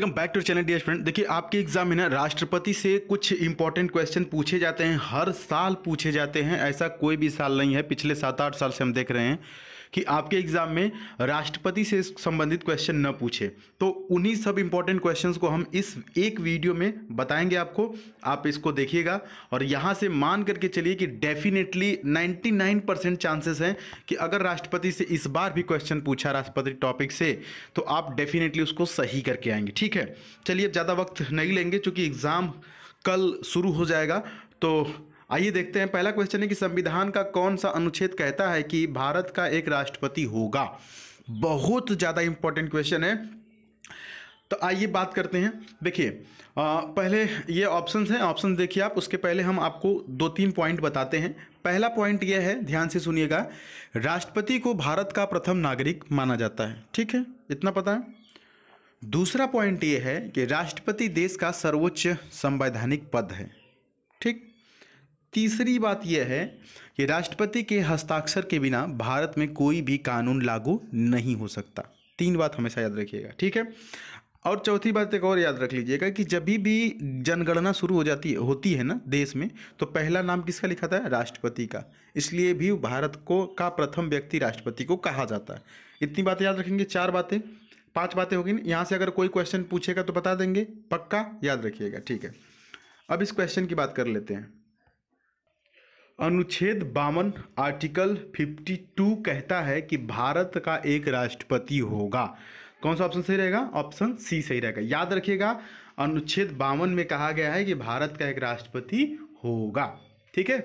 welcome back to channel dear friend देखिए आपके exam में ना राष्ट्रपति से कुछ इंपॉर्टेंट क्वेश्चन पूछे जाते हैं हर साल पूछे जाते हैं ऐसा कोई भी साल नहीं है पिछले सात आठ साल से हम देख रहे हैं कि आपके एग्जाम में राष्ट्रपति से संबंधित क्वेश्चन न पूछे तो उन्हीं सब इंपॉर्टेंट क्वेश्चंस को हम इस एक वीडियो में बताएंगे आपको आप इसको देखिएगा और यहाँ से मान करके चलिए कि डेफिनेटली 99 परसेंट चांसेस हैं कि अगर राष्ट्रपति से इस बार भी क्वेश्चन पूछा राष्ट्रपति टॉपिक से तो आप डेफिनेटली उसको सही करके आएंगे ठीक है चलिए ज़्यादा वक्त नहीं लेंगे चूँकि एग्ज़ाम कल शुरू हो जाएगा तो आइए देखते हैं पहला क्वेश्चन है कि संविधान का कौन सा अनुच्छेद कहता है कि भारत का एक राष्ट्रपति होगा बहुत ज़्यादा इंपॉर्टेंट क्वेश्चन है तो आइए बात करते हैं देखिए पहले ये ऑप्शंस हैं ऑप्शन देखिए आप उसके पहले हम आपको दो तीन पॉइंट बताते हैं पहला पॉइंट यह है ध्यान से सुनिएगा राष्ट्रपति को भारत का प्रथम नागरिक माना जाता है ठीक है इतना पता है दूसरा पॉइंट ये है कि राष्ट्रपति देश का सर्वोच्च संवैधानिक पद है ठीक तीसरी बात यह है कि राष्ट्रपति के हस्ताक्षर के बिना भारत में कोई भी कानून लागू नहीं हो सकता तीन बात हमेशा याद रखिएगा ठीक है और चौथी बात एक और याद रख लीजिएगा कि जब भी जनगणना शुरू हो जाती है होती है ना देश में तो पहला नाम किसका लिखा था राष्ट्रपति का इसलिए भी भारत को का प्रथम व्यक्ति राष्ट्रपति को कहा जाता है इतनी बातें याद रखेंगे चार बातें पांच बातें होगी ना यहाँ से अगर कोई क्वेश्चन पूछेगा तो बता देंगे पक्का याद रखिएगा ठीक है अब इस क्वेश्चन की बात कर लेते हैं अनुच्छेद बावन आर्टिकल 52 कहता है कि भारत का एक राष्ट्रपति होगा कौन सा ऑप्शन सही रहेगा ऑप्शन सी सही रहेगा याद रखिएगा अनुच्छेद बावन में कहा गया है कि भारत का एक राष्ट्रपति होगा ठीक है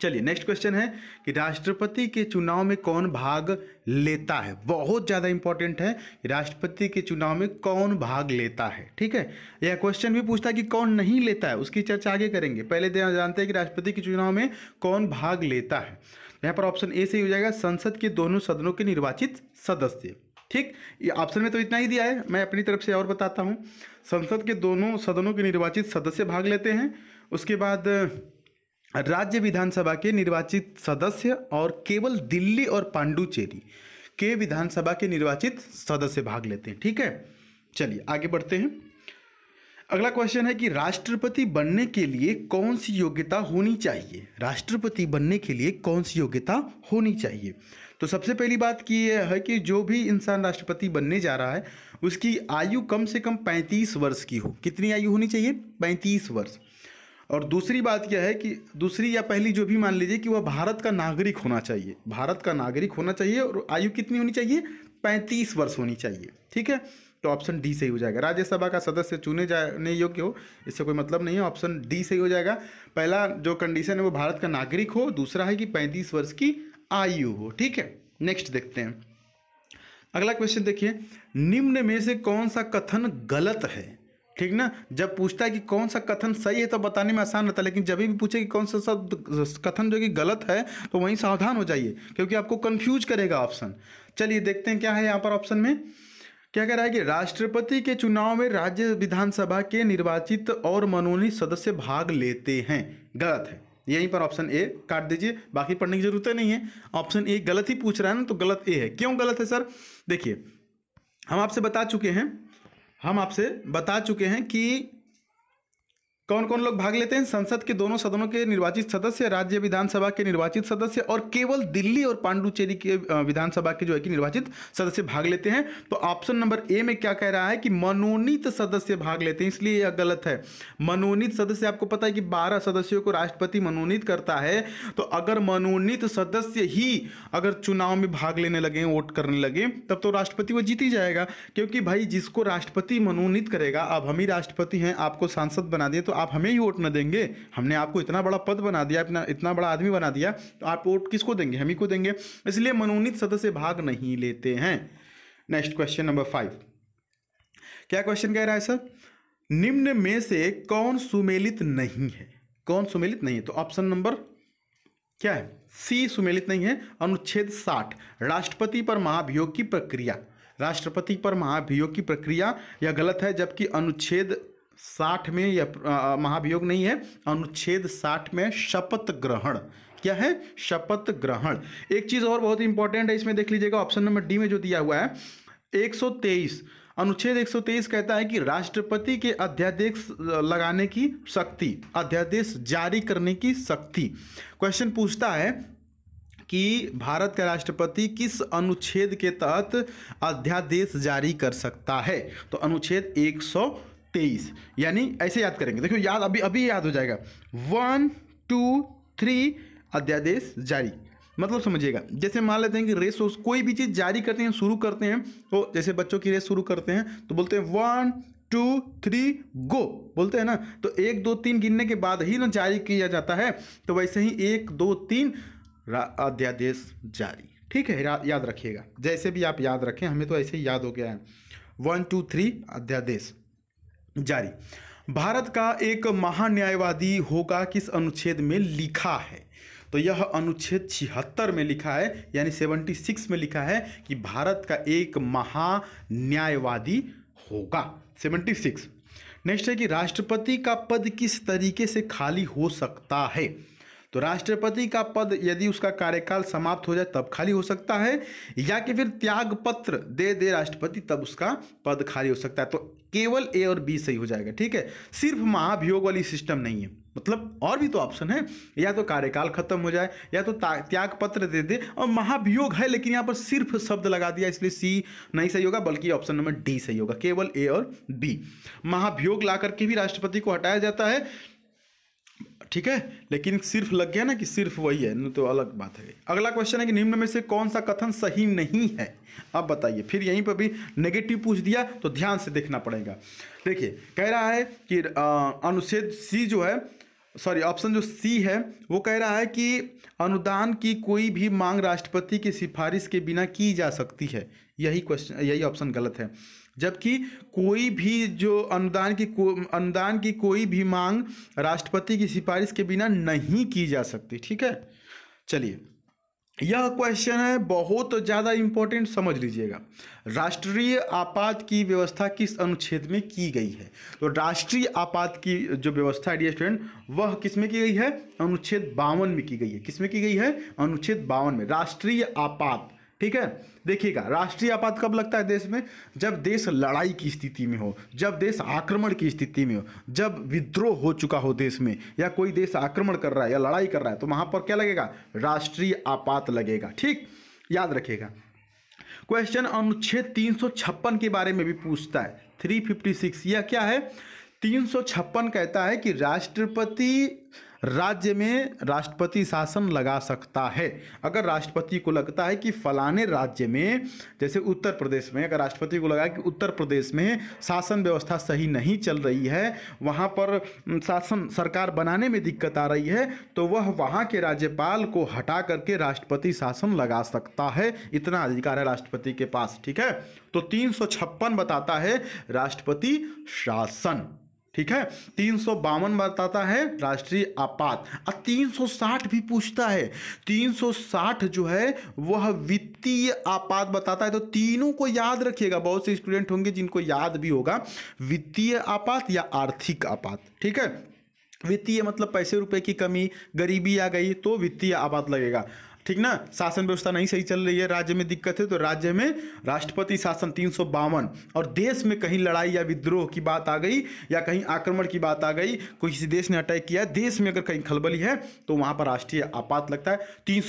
चलिए नेक्स्ट क्वेश्चन है कि राष्ट्रपति के चुनाव में कौन भाग लेता है बहुत ज़्यादा इंपॉर्टेंट है राष्ट्रपति के चुनाव में कौन भाग लेता है ठीक है यह क्वेश्चन भी पूछता है कि कौन नहीं लेता है उसकी चर्चा आगे करेंगे पहले तो जानते हैं कि राष्ट्रपति के चुनाव में कौन भाग लेता है यहाँ पर ऑप्शन ए से हो जाएगा संसद के दोनों सदनों के निर्वाचित सदस्य ठीक ये ऑप्शन में तो इतना ही दिया है मैं अपनी तरफ से और बताता हूँ संसद के दोनों सदनों के निर्वाचित सदस्य भाग लेते हैं उसके बाद राज्य विधानसभा के निर्वाचित सदस्य और केवल दिल्ली और पांडुचेरी के विधानसभा के निर्वाचित सदस्य भाग लेते हैं ठीक है चलिए आगे बढ़ते हैं अगला क्वेश्चन है कि राष्ट्रपति बनने के लिए कौन सी योग्यता होनी चाहिए राष्ट्रपति बनने के लिए कौन सी योग्यता होनी चाहिए तो सबसे पहली बात की यह है कि जो भी इंसान राष्ट्रपति बनने जा रहा है उसकी आयु कम से कम 35 वर्ष की हो कितनी आयु होनी चाहिए 35 वर्ष और दूसरी बात क्या है कि दूसरी या पहली जो भी मान लीजिए कि वह भारत का नागरिक होना चाहिए भारत का नागरिक होना चाहिए और आयु कितनी होनी चाहिए पैंतीस वर्ष होनी चाहिए ठीक है तो ऑप्शन डी सही हो जाएगा राज्यसभा का सदस्य चुने जाने योग्य हो इससे कोई मतलब नहीं है ऑप्शन डी सही हो जाएगा पहला जो कंडीशन है वो भारत का नागरिक हो दूसरा है कि पैंतीस वर्ष की आयु हो ठीक है नेक्स्ट देखते हैं अगला क्वेश्चन देखिए निम्न में से कौन सा कथन गलत है ठीक ना जब पूछता है कि कौन सा कथन सही है तो बताने में आसान रहता है लेकिन जब भी पूछे कि कौन सा शब्द कथन जो कि गलत है तो वहीं सावधान हो जाइए क्योंकि आपको कन्फ्यूज करेगा ऑप्शन चलिए देखते हैं क्या है यहाँ पर ऑप्शन में क्या कह रहा है कि राष्ट्रपति के चुनाव में राज्य विधानसभा के निर्वाचित और मनोनीत सदस्य भाग लेते हैं गलत है यहीं पर ऑप्शन ए काट दीजिए बाकी पढ़ने की जरूरत नहीं है ऑप्शन ए गलत ही पूछ रहा है ना तो गलत ए है क्यों गलत है सर देखिए हम आपसे बता चुके हैं हम आपसे बता चुके हैं कि कौन कौन लोग भाग लेते हैं संसद के दोनों सदनों के निर्वाचित सदस्य राज्य विधानसभा के निर्वाचित सदस्य और केवल दिल्ली और पांडुचेरी के विधानसभा के जो है कि निर्वाचित सदस्य भाग लेते हैं तो ऑप्शन नंबर ए में क्या कह रहा है कि मनोनीत सदस्य भाग लेते हैं इसलिए यह गलत है मनोनीत सदस्य आपको पता है कि बारह सदस्यों को राष्ट्रपति मनोनीत करता है तो अगर मनोनीत सदस्य ही अगर चुनाव में भाग लेने लगे वोट करने लगे तब तो राष्ट्रपति वो जीत ही जाएगा क्योंकि भाई जिसको राष्ट्रपति मनोनीत करेगा अब हम ही राष्ट्रपति हैं आपको सांसद बना दिए तो तो आप हमें ही वोट ना देंगे हमने आपको इतना बड़ा पद बना दिया इतना इतना बड़ा आदमी बना दिया तो आप वोट किसको देंगे हम ही को देंगे इसलिए मनोनीत सदस्य भाग नहीं लेते हैं नेक्स्ट क्वेश्चन नंबर फाइव क्या क्वेश्चन कह रहा है सर निम्न में से कौन सुमेलित नहीं है कौन सुमेलित नहीं है तो ऑप्शन नंबर क्या है सी सुमेलित नहीं है अनुच्छेद साठ राष्ट्रपति पर महाभियोग की प्रक्रिया राष्ट्रपति पर महाभियोग की प्रक्रिया यह गलत है जबकि अनुच्छेद साठ में या महाभियोग नहीं है अनुच्छेद साठ में शपथ ग्रहण क्या है शपथ ग्रहण एक चीज और बहुत इंपॉर्टेंट है इसमें देख लीजिएगा ऑप्शन नंबर डी में जो दिया हुआ है 123 अनुच्छेद 123 कहता है कि राष्ट्रपति के अध्यादेश लगाने की शक्ति अध्यादेश जारी करने की शक्ति क्वेश्चन पूछता है कि भारत का राष्ट्रपति किस अनुच्छेद के तहत अध्यादेश जारी कर सकता है तो अनुच्छेद 123 तेईस यानी ऐसे याद करेंगे देखो याद अभी अभी याद हो जाएगा वन टू थ्री अध्यादेश जारी मतलब समझिएगा जैसे मान लेते हैं कि रेस कोई भी चीज़ जारी करते हैं शुरू करते हैं तो जैसे बच्चों की रेस शुरू करते हैं तो बोलते हैं वन टू थ्री गो बोलते हैं ना तो एक दो तीन गिनने के बाद ही ना जारी किया जाता है तो वैसे ही एक दो तीन अध्यादेश जारी ठीक है याद रखिएगा जैसे भी आप याद रखें हमें तो ऐसे ही याद हो गया है वन टू थ्री अध्यादेश जारी भारत का एक महान्यायवादी होगा किस अनुच्छेद में लिखा है तो यह अनुच्छेद छिहत्तर में लिखा है यानी सेवेंटी सिक्स में लिखा है कि भारत का एक महान्यायवादी होगा सेवेंटी सिक्स नेक्स्ट है कि राष्ट्रपति का पद किस तरीके से खाली हो सकता है तो राष्ट्रपति का पद यदि उसका कार्यकाल समाप्त हो जाए तब खाली हो सकता है या कि फिर त्याग पत्र दे दे राष्ट्रपति तब उसका पद खाली हो सकता है तो केवल ए और बी सही हो जाएगा ठीक है सिर्फ महाभियोग वाली सिस्टम नहीं है मतलब और भी तो ऑप्शन है या तो कार्यकाल खत्म हो जाए या तो त्याग पत्र दे दे और महाभियोग है लेकिन यहाँ पर सिर्फ शब्द लगा दिया इसलिए सी नहीं सही होगा बल्कि ऑप्शन नंबर डी सही होगा केवल ए और बी महाभियोग ला करके भी राष्ट्रपति को हटाया जाता है ठीक है लेकिन सिर्फ लग गया ना कि सिर्फ वही है नहीं तो अलग बात है अगला क्वेश्चन है कि निम्न में से कौन सा कथन सही नहीं है अब बताइए फिर यहीं पर भी नेगेटिव पूछ दिया तो ध्यान से देखना पड़ेगा देखिए कह रहा है कि अनुच्छेद सी जो है सॉरी ऑप्शन जो सी है वो कह रहा है कि अनुदान की कोई भी मांग राष्ट्रपति की सिफारिश के बिना की जा सकती है यही क्वेश्चन यही ऑप्शन गलत है जबकि कोई भी जो अनुदान की को अनुदान की कोई भी मांग राष्ट्रपति की सिफारिश के बिना नहीं की जा सकती ठीक है चलिए यह क्वेश्चन है बहुत ज़्यादा इम्पोर्टेंट समझ लीजिएगा राष्ट्रीय आपात की व्यवस्था किस अनुच्छेद में की गई है तो राष्ट्रीय आपात की जो व्यवस्था है डी स्टूडेंट वह किस में की गई है अनुच्छेद बावन में की गई है किस में की गई है अनुच्छेद बावन में राष्ट्रीय आपात ठीक है देखिएगा राष्ट्रीय आपात कब लगता है देश में जब देश लड़ाई की स्थिति में हो जब देश आक्रमण की स्थिति में हो जब विद्रोह हो चुका हो देश में या कोई देश आक्रमण कर रहा है या लड़ाई कर रहा है तो वहां पर क्या लगेगा राष्ट्रीय आपात लगेगा ठीक याद रखिएगा क्वेश्चन अनुच्छेद तीन के बारे में भी पूछता है थ्री यह क्या है तीन कहता है कि राष्ट्रपति राज्य में राष्ट्रपति शासन लगा सकता है अगर राष्ट्रपति को लगता है कि फलाने राज्य में जैसे उत्तर प्रदेश में अगर राष्ट्रपति को लगा कि उत्तर प्रदेश में शासन व्यवस्था सही नहीं चल रही है वहाँ पर शासन सरकार बनाने में दिक्कत आ रही है तो वह वहाँ के राज्यपाल को हटा करके राष्ट्रपति शासन लगा सकता है इतना अधिकार है राष्ट्रपति के पास ठीक है तो तीन बताता है राष्ट्रपति शासन ठीक है तीन सौ बावन बताता है राष्ट्रीय आपात और साठ भी पूछता है तीन सौ साठ जो है वह वित्तीय आपात बताता है तो तीनों को याद रखिएगा बहुत से स्टूडेंट होंगे जिनको याद भी होगा वित्तीय आपात या आर्थिक आपात ठीक है वित्तीय मतलब पैसे रुपए की कमी गरीबी आ गई तो वित्तीय आपात लगेगा ठीक ना शासन व्यवस्था नहीं सही चल रही है राज्य में दिक्कत है तो राज्य में राष्ट्रपति शासन तीन और देश में कहीं लड़ाई या विद्रोह की बात आ गई या कहीं आक्रमण की बात आ गई कोई किसी देश ने अटैक किया देश में अगर कहीं खलबली है तो वहां पर राष्ट्रीय आपात लगता है तीन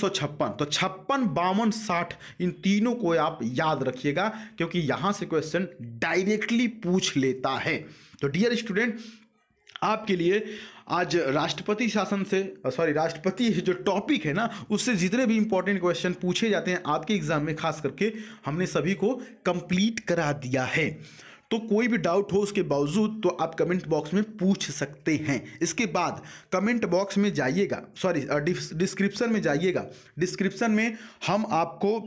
तो छप्पन बावन साठ इन तीनों को आप याद रखिएगा क्योंकि यहां से क्वेश्चन डायरेक्टली पूछ लेता है तो डियर स्टूडेंट आपके लिए आज राष्ट्रपति शासन से सॉरी राष्ट्रपति जो टॉपिक है ना उससे जितने भी इंपॉर्टेंट क्वेश्चन पूछे जाते हैं आपके एग्जाम में खास करके हमने सभी को कंप्लीट करा दिया है तो कोई भी डाउट हो उसके बावजूद तो आप कमेंट बॉक्स में पूछ सकते हैं इसके बाद कमेंट बॉक्स में जाइएगा सॉरी डिस्क्रिप्शन में जाइएगा डिस्क्रिप्शन में हम आपको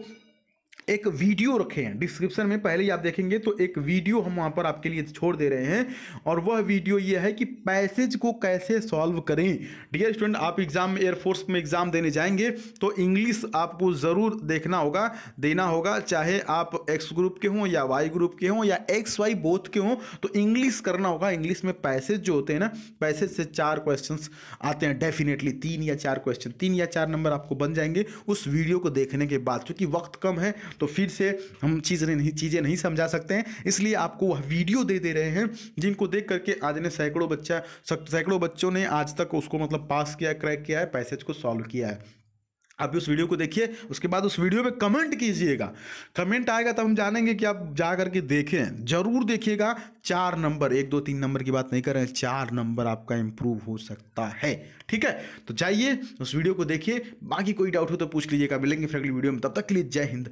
एक वीडियो रखे हैं डिस्क्रिप्शन में पहले ही आप देखेंगे तो एक वीडियो हम वहाँ पर आपके लिए छोड़ दे रहे हैं और वह वीडियो ये है कि पैसेज को कैसे सॉल्व करें डियर स्टूडेंट आप एग्ज़ाम में एयरफोर्स में एग्ज़ाम देने जाएंगे तो इंग्लिश आपको ज़रूर देखना होगा देना होगा चाहे आप एक्स ग्रुप के हों या वाई ग्रुप के हों या एक्स वाई बोथ के हों तो इंग्लिश करना होगा इंग्लिश में पैसेज जो होते हैं ना पैसेज से चार क्वेश्चन आते हैं डेफिनेटली तीन या चार क्वेश्चन तीन या चार नंबर आपको बन जाएंगे उस वीडियो को देखने के बाद क्योंकि वक्त कम है तो फिर से हम चीज़ें नहीं चीज़ें नहीं समझा सकते हैं इसलिए आपको वह वीडियो दे दे रहे हैं जिनको देख करके आज ने सैकड़ों बच्चा सैकड़ों बच्चों ने आज तक उसको मतलब पास किया क्रैक किया है पैसेज को सॉल्व किया है आप भी उस वीडियो को देखिए उसके बाद उस वीडियो में कमेंट कीजिएगा कमेंट आएगा तब हम जानेंगे कि आप जा करके देखें जरूर देखिएगा चार नंबर एक दो तीन नंबर की बात नहीं कर रहे हैं चार नंबर आपका इंप्रूव हो सकता है ठीक है तो जाइए उस वीडियो को देखिए बाकी कोई डाउट हो तो पूछ लीजिएगा मिलेंगे फिर अगली वीडियो में तब तक के लिए जय हिंद